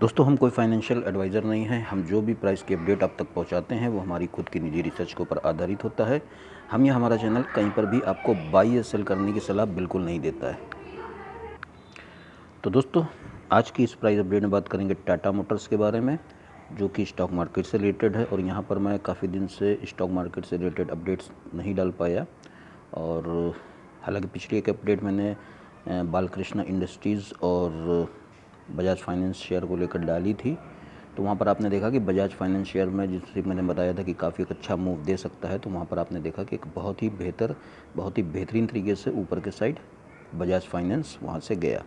दोस्तों हम कोई फाइनेंशियल एडवाइज़र नहीं हैं हम जो भी प्राइस की अपडेट आप तक पहुंचाते हैं वो हमारी खुद की निजी रिसर्च के ऊपर आधारित होता है हम या हमारा चैनल कहीं पर भी आपको बाई या सेल करने की सलाह बिल्कुल नहीं देता है तो दोस्तों आज की इस प्राइस अपडेट में बात करेंगे टाटा मोटर्स के बारे में जो कि स्टॉक मार्केट से रिलेटेड है और यहाँ पर मैं काफ़ी दिन से स्टॉक मार्केट से रिलेटेड अपडेट्स नहीं डाल पाया और हालांकि पिछली एक अपडेट मैंने बालकृष्णा इंडस्ट्रीज़ और बजाज फाइनेंस शेयर को लेकर डाली थी तो वहाँ पर आपने देखा कि बजाज फाइनेंस शेयर में जिससे मैंने बताया था कि काफ़ी एक अच्छा मूव दे सकता है तो वहाँ पर आपने देखा कि एक बहुत ही बेहतर बहुत ही बेहतरीन तरीके से ऊपर के साइड बजाज फाइनेंस वहाँ से गया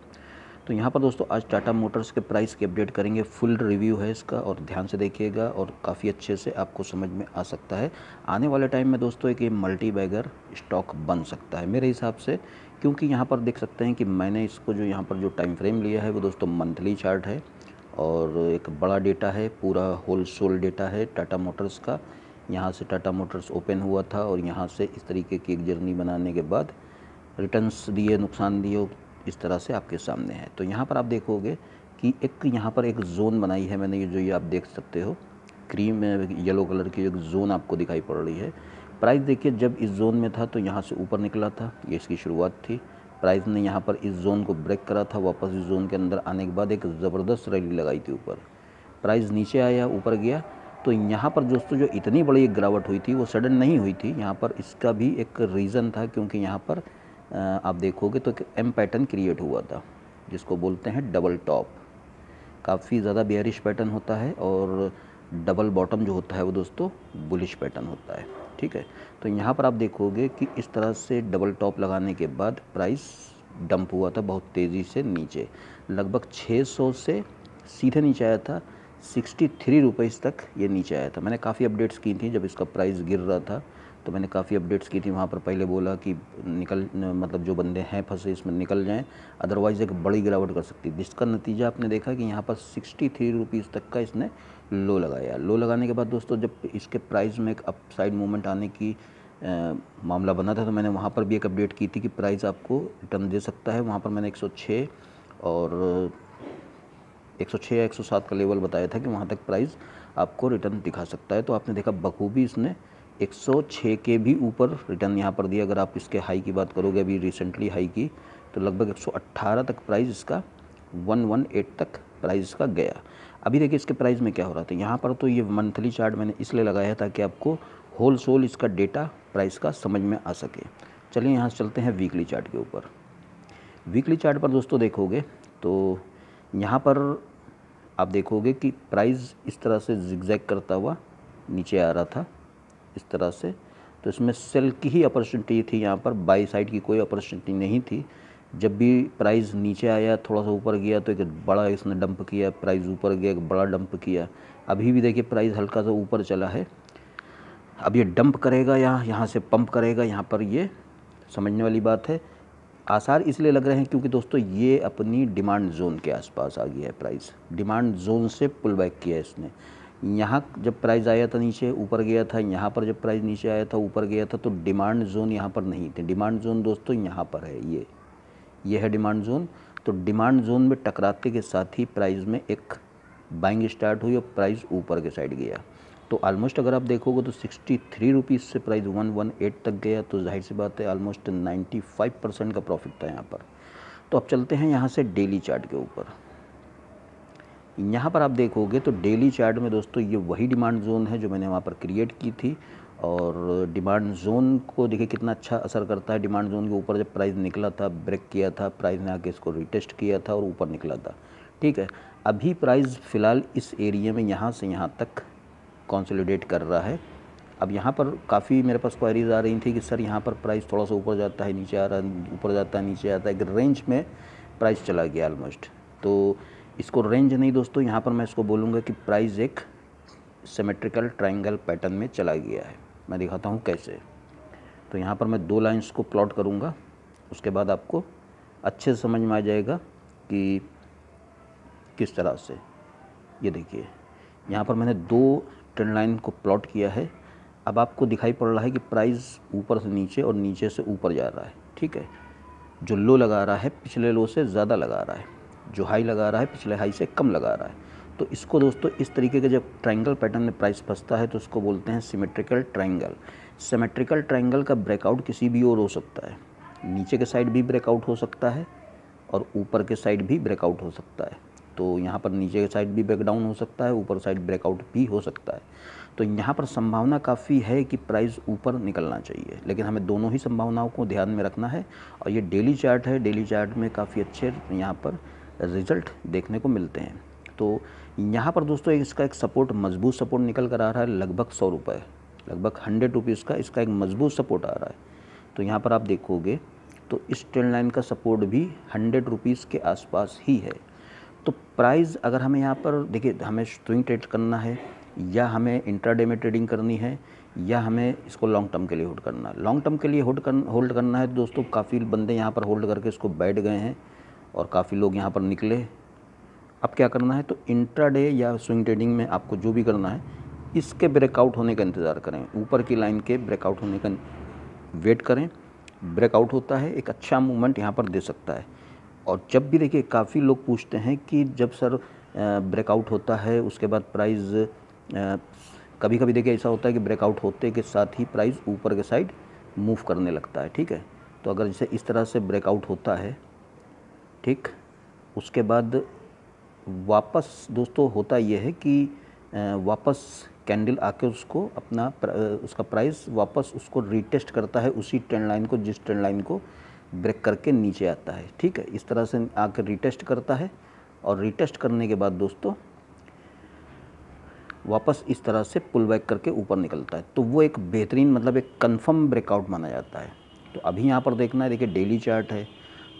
तो यहाँ पर दोस्तों आज टाटा मोटर्स के प्राइस की अपडेट करेंगे फुल रिव्यू है इसका और ध्यान से देखिएगा और काफ़ी अच्छे से आपको समझ में आ सकता है आने वाले टाइम में दोस्तों एक ये मल्टी बैगर स्टॉक बन सकता है मेरे हिसाब से क्योंकि यहाँ पर देख सकते हैं कि मैंने इसको जो यहाँ पर जो टाइम फ्रेम लिया है वो दोस्तों मंथली चार्ट है और एक बड़ा डेटा है पूरा होल सोल डेटा है टाटा मोटर्स का यहाँ से टाटा मोटर्स ओपन हुआ था और यहाँ से इस तरीके की एक जर्नी बनाने के बाद रिटर्न्स दिए नुकसान दिए इस तरह से आपके सामने है तो यहाँ पर आप देखोगे कि एक यहाँ पर एक जोन बनाई है मैंने ये जो ये आप देख सकते हो क्रीम में येलो कलर की एक जोन आपको दिखाई पड़ रही है प्राइस देखिए जब इस जोन में था तो यहाँ से ऊपर निकला था ये इसकी शुरुआत थी प्राइस ने यहाँ पर इस जोन को ब्रेक करा था वापस इस जोन के अंदर आने के बाद एक ज़बरदस्त रैली लगाई थी ऊपर प्राइस नीचे आया ऊपर गया तो यहाँ पर दोस्तों जो इतनी बड़ी गिरावट हुई थी वो सडन नहीं हुई थी यहाँ पर इसका भी एक रीज़न था क्योंकि यहाँ पर आप देखोगे तो एक एम पैटर्न क्रिएट हुआ था जिसको बोलते हैं डबल टॉप काफ़ी ज़्यादा बेयरिश पैटर्न होता है और डबल बॉटम जो होता है वो दोस्तों बुलिश पैटर्न होता है ठीक है तो यहाँ पर आप देखोगे कि इस तरह से डबल टॉप लगाने के बाद प्राइस डंप हुआ था बहुत तेज़ी से नीचे लगभग 600 से सीधे नीचे आया था सिक्सटी थ्री रुपीज़ तक ये नीचे आया था मैंने काफ़ी अपडेट्स की थी जब इसका प्राइस गिर रहा था तो मैंने काफ़ी अपडेट्स की थी वहाँ पर पहले बोला कि निकल मतलब जो बंदे हैं फंसे इसमें निकल जाएं अदरवाइज़ एक बड़ी गिरावट कर सकती है जिसका नतीजा आपने देखा कि यहाँ पर सिक्सटी थ्री रुपीज़ तक का इसने लो लगाया लो लगाने के बाद दोस्तों जब इसके प्राइस में एक अपसाइड मूवमेंट आने की आ, मामला बना था तो मैंने वहाँ पर भी एक अपडेट की थी कि प्राइस आपको रिटर्न दे सकता है वहाँ पर मैंने एक और 106 या 107 का लेवल बताया था कि वहाँ तक प्राइस आपको रिटर्न दिखा सकता है तो आपने देखा बखूबी इसने 106 के भी ऊपर रिटर्न यहाँ पर दिया अगर आप इसके हाई की बात करोगे अभी रिसेंटली हाई की तो लगभग 118 तक प्राइस इसका 118 तक प्राइस इसका गया अभी देखिए इसके प्राइस में क्या हो रहा था यहाँ पर तो ये मंथली चार्ट मैंने इसलिए लगाया था कि आपको होल सोल इसका डेटा प्राइस का समझ में आ सके चलिए यहाँ चलते हैं वीकली चार्ट के ऊपर वीकली चार्ट पर दोस्तों देखोगे तो यहाँ पर आप देखोगे कि प्राइस इस तरह से जिगजैक करता हुआ नीचे आ रहा था इस तरह से तो इसमें सेल की ही अपॉर्चुनिटी थी यहाँ पर बाई साइड की कोई अपॉर्चुनिटी नहीं थी जब भी प्राइस नीचे आया थोड़ा सा ऊपर गया तो एक बड़ा इसने डंप किया प्राइस ऊपर गया एक बड़ा डंप किया अभी भी देखिए प्राइस हल्का सा ऊपर चला है अब ये डंप करेगा यहाँ यहाँ से पंप करेगा यहाँ पर ये समझने वाली बात है आसार इसलिए लग रहे हैं क्योंकि दोस्तों ये अपनी डिमांड जोन के आसपास आ गया है प्राइस डिमांड जोन से पुल बैक किया है इसने यहाँ जब प्राइस आया था नीचे ऊपर गया था यहाँ पर जब प्राइस नीचे आया था ऊपर गया था तो डिमांड जोन यहाँ पर नहीं थे डिमांड जोन दोस्तों यहाँ पर है ये ये है डिमांड जोन तो डिमांड जोन में टकराते के साथ ही प्राइस में एक बाइंग स्टार्ट हुई और प्राइस ऊपर के साइड गया तो ऑलमोस्ट अगर आप देखोगे तो सिक्सटी थ्री रुपीज़ से प्राइस वन वन एट तक गया तो जाहिर सी बात है ऑलमोस्ट नाइन्टी फाइव परसेंट का प्रॉफिट था यहाँ पर तो अब चलते हैं यहाँ से डेली चार्ट के ऊपर यहाँ पर आप देखोगे तो डेली चार्ट में दोस्तों ये वही डिमांड जोन है जो मैंने वहाँ पर क्रिएट की थी और डिमांड जोन को देखिए कितना अच्छा असर करता है डिमांड जोन के ऊपर जब प्राइस निकला था ब्रेक किया था प्राइस ने आके इसको रिटेस्ट किया था और ऊपर निकला था ठीक है अभी प्राइस फ़िलहाल इस एरिया में यहाँ से यहाँ तक कॉन्सोलिडेट कर रहा है अब यहाँ पर काफ़ी मेरे पास क्वारीज आ रही थी कि सर यहाँ पर प्राइस थोड़ा सा ऊपर जाता है नीचे आ रहा ऊपर जाता है नीचे आता है एक रेंज में प्राइस चला गया ऑलमोस्ट तो इसको रेंज नहीं दोस्तों यहाँ पर मैं इसको बोलूँगा कि प्राइस एक सिमेट्रिकल ट्राइंगल पैटर्न में चला गया है मैं दिखाता हूँ कैसे तो यहाँ पर मैं दो लाइंस को प्लॉट करूँगा उसके बाद आपको अच्छे से समझ में आ जाएगा कि किस तरह से ये देखिए यहाँ पर मैंने दो ट्रेंड लाइन को प्लॉट किया है अब आपको दिखाई पड़ रहा है कि प्राइस ऊपर से नीचे और नीचे से ऊपर जा रहा है ठीक है जो लो लगा रहा है पिछले लो से ज़्यादा लगा रहा है जो हाई लगा रहा है पिछले हाई से कम लगा रहा है तो इसको दोस्तों इस तरीके का जब ट्राइंगल पैटर्न में प्राइस फंसता है तो उसको बोलते हैं सिमेट्रिकल ट्राइंगल सिमेट्रिकल ट्राइंगल का ब्रेकआउट किसी भी ओर हो सकता है नीचे के साइड भी ब्रेकआउट हो सकता है और ऊपर के साइड भी ब्रेकआउट हो सकता है तो यहाँ पर नीचे के साइड भी ब्रेकडाउन हो सकता है ऊपर साइड ब्रेकआउट भी हो सकता है तो यहाँ पर संभावना काफ़ी है कि प्राइस ऊपर निकलना चाहिए लेकिन हमें दोनों ही संभावनाओं को ध्यान में रखना है और ये डेली चार्ट है डेली चार्ट में काफ़ी अच्छे यहाँ पर रिज़ल्ट देखने को मिलते हैं तो यहाँ पर दोस्तों इसका एक सपोर्ट मजबूत सपोर्ट निकल कर आ रहा है लगभग सौ रुपये लगभग हंड्रेड रुपीज़ का इसका एक मजबूत सपोर्ट आ रहा है तो यहाँ पर आप देखोगे तो इस ट्रेंड लाइन का सपोर्ट भी हंड्रेड रुपीज़ के आसपास ही है तो प्राइस अगर हमें यहाँ पर देखिए हमें स्विंग ट्रेड करना है या हमें इंट्राडे में ट्रेडिंग करनी है या हमें इसको लॉन्ग टर्म के लिए होल्ड करना है लॉन्ग टर्म के लिए होल्ड कर होल्ड करना है तो दोस्तों काफ़ी बंदे यहाँ पर होल्ड करके इसको बैठ गए हैं और काफ़ी लोग यहाँ पर निकले अब क्या करना है तो इंट्राडे या स्विंग ट्रेडिंग में आपको जो भी करना है इसके ब्रेकआउट होने का इंतज़ार करें ऊपर की लाइन के ब्रेकआउट होने का वेट करें ब्रेकआउट होता है एक अच्छा मूवमेंट यहाँ पर दे सकता है और जब भी देखिए काफ़ी लोग पूछते हैं कि जब सर ब्रेकआउट होता है उसके बाद प्राइस कभी कभी देखिए ऐसा होता है कि ब्रेकआउट होते के साथ ही प्राइस ऊपर के साइड मूव करने लगता है ठीक है तो अगर जैसे इस तरह से ब्रेकआउट होता है ठीक उसके बाद वापस दोस्तों होता यह है कि वापस कैंडल आके उसको अपना प्र, उसका प्राइस वापस उसको रीटेस्ट करता है उसी ट्रेंड लाइन को जिस ट्रेंड लाइन को ब्रेक करके नीचे आता है ठीक है इस तरह से आकर रीटेस्ट करता है और रीटेस्ट करने के बाद दोस्तों वापस इस तरह से पुल बैक करके ऊपर निकलता है तो वो एक बेहतरीन मतलब एक कन्फर्म ब्रेकआउट माना जाता है तो अभी यहाँ पर देखना है देखिए डेली चार्ट है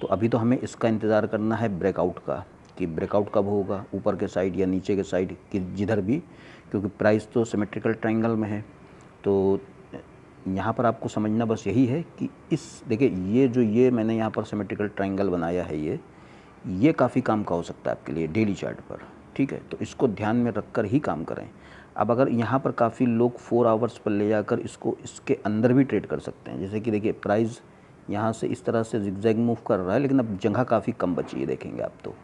तो अभी तो हमें इसका इंतज़ार करना है ब्रेकआउट का कि ब्रेकआउट कब होगा ऊपर के साइड या नीचे के साइड कि जिधर भी क्योंकि प्राइस तो सिमेट्रिकल ट्रायंगल में है तो यहाँ पर आपको समझना बस यही है कि इस देखिए ये जो ये मैंने यहाँ पर सिमेट्रिकल ट्रायंगल बनाया है ये ये काफ़ी काम का हो सकता है आपके लिए डेली चार्ट पर ठीक है तो इसको ध्यान में रख कर ही काम करें अब अगर यहाँ पर काफ़ी लोग फोर आवर्स पर ले जाकर इसको इसके अंदर भी ट्रेड कर सकते हैं जैसे कि देखिए प्राइज़ यहाँ से इस तरह से जिगजैग मूव कर रहा है लेकिन अब जगह काफ़ी कम बची है देखेंगे आप तो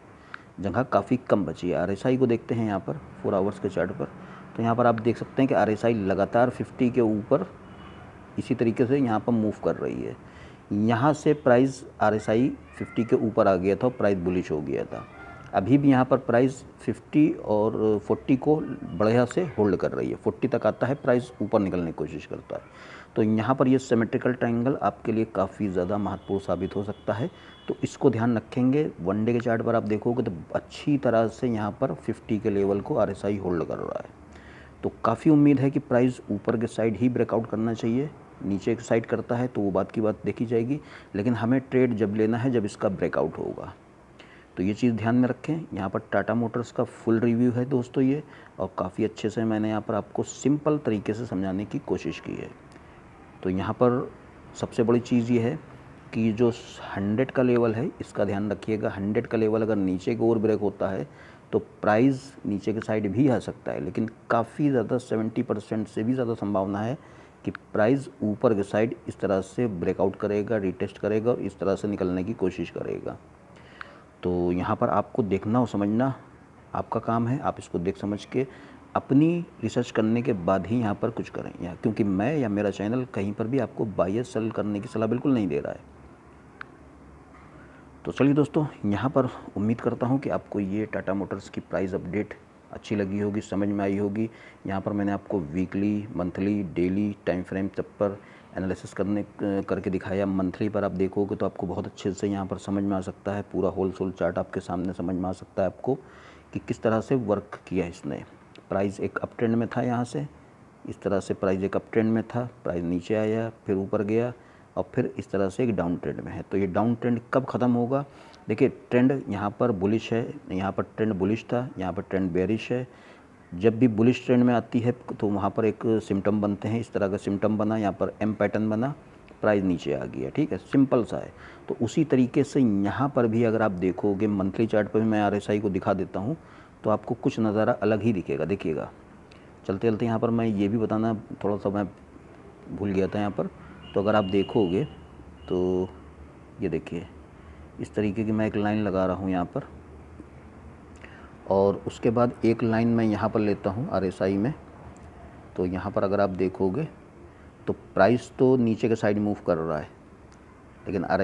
जगह काफ़ी कम बची है आर को देखते हैं यहाँ पर फोर आवर्स के चार्ट पर तो यहाँ पर आप देख सकते हैं कि आर लगातार फिफ्टी के ऊपर इसी तरीके से यहाँ पर मूव कर रही है यहाँ से price R S I fifty के ऊपर आ गया था और प्राइस बुलिश हो गया था अभी भी यहाँ पर प्राइस 50 और 40 को बढ़िया से होल्ड कर रही है 40 तक आता है प्राइस ऊपर निकलने की कोशिश करता है तो यहाँ पर ये सिमेट्रिकल ट्रायंगल आपके लिए काफ़ी ज़्यादा महत्वपूर्ण साबित हो सकता है तो इसको ध्यान रखेंगे वनडे के चार्ट पर आप देखोगे तो अच्छी तरह से यहाँ पर 50 के लेवल को आर होल्ड कर रहा है तो काफ़ी उम्मीद है कि प्राइस ऊपर के साइड ही ब्रेकआउट करना चाहिए नीचे के साइड करता है तो वो बात की बात देखी जाएगी लेकिन हमें ट्रेड जब लेना है जब इसका ब्रेकआउट होगा तो ये चीज़ ध्यान में रखें यहाँ पर टाटा मोटर्स का फुल रिव्यू है दोस्तों ये और काफ़ी अच्छे से मैंने यहाँ पर आपको सिंपल तरीके से समझाने की कोशिश की है तो यहाँ पर सबसे बड़ी चीज़ ये है कि जो 100 का लेवल है इसका ध्यान रखिएगा 100 का लेवल अगर नीचे की ओर ब्रेक होता है तो प्राइस नीचे के साइड भी आ सकता है लेकिन काफ़ी ज़्यादा 70 परसेंट से भी ज़्यादा संभावना है कि प्राइस ऊपर के साइड इस तरह से ब्रेकआउट करेगा रिटेस्ट करेगा और इस तरह से निकलने की कोशिश करेगा तो यहाँ पर आपको देखना और समझना आपका काम है आप इसको देख समझ के अपनी रिसर्च करने के बाद ही यहाँ पर कुछ करें या क्योंकि मैं या मेरा चैनल कहीं पर भी आपको बायस सेल करने की सलाह बिल्कुल नहीं दे रहा है तो चलिए दोस्तों यहाँ पर उम्मीद करता हूँ कि आपको ये टाटा मोटर्स की प्राइस अपडेट अच्छी लगी होगी समझ में आई होगी यहाँ पर मैंने आपको weekly monthly daily time frame सब पर एनालिसिस करने करके दिखाया मंथली पर आप देखोगे तो आपको बहुत अच्छे से यहाँ पर समझ में आ सकता है पूरा होल सोल चार्ट आपके सामने समझ में आ सकता है आपको कि किस तरह से वर्क किया इसने प्राइस एक अप ट्रेंड में था यहाँ से इस तरह से प्राइस एक अप ट्रेंड में था प्राइस नीचे आया फिर ऊपर गया और फिर इस तरह से एक डाउन ट्रेंड में है तो ये डाउन ट्रेंड कब ख़त्म होगा देखिए ट्रेंड यहाँ पर बुलिश है यहाँ पर ट्रेंड बुलिश था यहाँ पर ट्रेंड बेरिश है जब भी बुलिश ट्रेंड में आती है तो वहाँ पर एक सिम्टम बनते हैं इस तरह का सिम्टम बना यहाँ पर एम पैटर्न बना प्राइस नीचे आ गया ठीक है सिंपल सा है तो उसी तरीके से यहाँ पर भी अगर आप देखोगे मंथली चार्ट पर भी मैं आर को दिखा देता हूँ तो आपको कुछ नज़ारा अलग ही दिखेगा देखिएगा चलते चलते यहाँ पर मैं ये भी बताना थोड़ा सा मैं भूल गया था यहाँ पर तो अगर आप देखोगे तो ये देखिए इस तरीके की मैं एक लाइन लगा रहा हूँ यहाँ पर और उसके बाद एक लाइन मैं यहाँ पर लेता हूँ आर में तो यहाँ पर अगर आप देखोगे तो प्राइस तो नीचे के साइड मूव कर रहा है लेकिन आर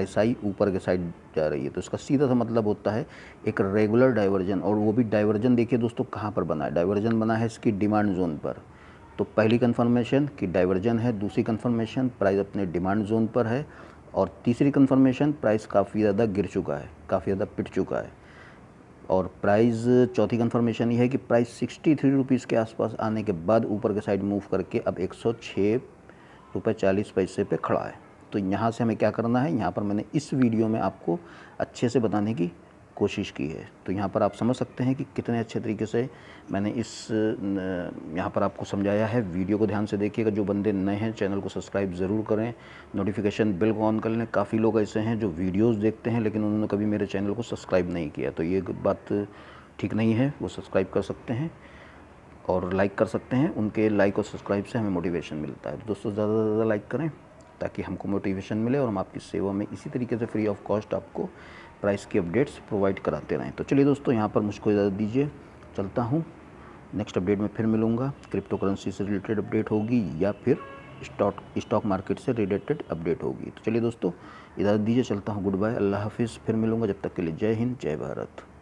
ऊपर के साइड जा रही है तो इसका सीधा सा मतलब होता है एक रेगुलर डाइवर्जन और वो भी डाइवर्जन देखिए दोस्तों कहाँ पर बना है डाइवर्जन बना है इसकी डिमांड जोन पर तो पहली कन्फर्मेशन कि डाइवर्जन है दूसरी कन्फर्मेशन प्राइस अपने डिमांड जोन पर है और तीसरी कन्फर्मेशन प्राइस काफ़ी ज़्यादा गिर चुका है काफ़ी ज़्यादा पिट चुका है और प्राइस चौथी कन्फर्मेशन ये है कि प्राइस सिक्सटी थ्री रुपीज़ के आसपास आने के बाद ऊपर के साइड मूव करके अब एक सौ छः रुपये चालीस पैसे पर खड़ा है तो यहाँ से हमें क्या करना है यहाँ पर मैंने इस वीडियो में आपको अच्छे से बताने की कोशिश की है तो यहाँ पर आप समझ सकते हैं कि कितने अच्छे तरीके से मैंने इस यहाँ पर आपको समझाया है वीडियो को ध्यान से देखिएगा जो बंदे नए हैं चैनल को सब्सक्राइब ज़रूर करें नोटिफिकेशन बिल को ऑन कर लें काफ़ी लोग ऐसे हैं जो वीडियोस देखते हैं लेकिन उन्होंने कभी मेरे चैनल को सब्सक्राइब नहीं किया तो ये बात ठीक नहीं है वो सब्सक्राइब कर सकते हैं और लाइक कर सकते हैं उनके लाइक और सब्सक्राइब से हमें मोटिवेशन मिलता है तो दोस्तों ज़्यादा से ज़्यादा लाइक करें ताकि हमको मोटिवेशन मिले और हम आपकी सेवा में इसी तरीके से फ्री ऑफ कॉस्ट आपको प्राइस की अपडेट्स प्रोवाइड कराते रहें तो चलिए दोस्तों यहाँ पर मुझको इजाज़त दीजिए चलता हूँ नेक्स्ट अपडेट में फिर मिलूँगा क्रिप्टो करेंसी से रिलेटेड अपडेट होगी या फिर स्टॉक स्टॉक मार्केट से रिलेटेड अपडेट होगी तो चलिए दोस्तों इजाज़त दीजिए चलता हूँ गुड बाय अल्लाह हाफिज़ फिर मिलूँगा जब तक के लिए जय हिंद जय भारत